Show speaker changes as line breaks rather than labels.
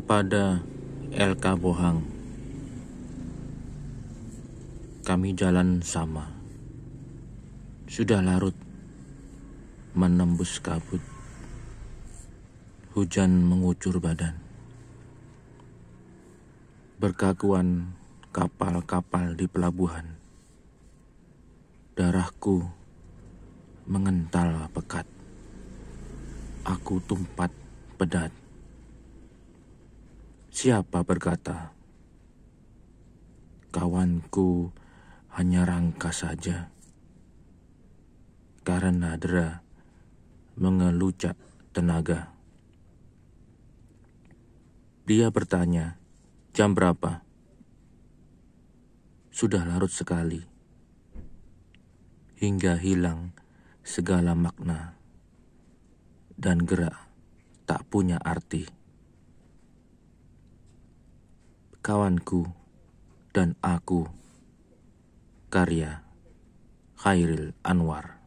kepada LK Bohang. Kami jalan sama. Sudah larut menembus kabut. Hujan mengucur badan. Berkakuan kapal-kapal di pelabuhan. Darahku mengental pekat. Aku tumpat pedat siapa berkata, "Kawanku hanya rangka saja," karena dera mengelucak tenaga. Dia bertanya, "Jam berapa?" Sudah larut sekali hingga hilang segala makna dan gerak tak punya arti. Kawanku dan Aku Karya Khairil Anwar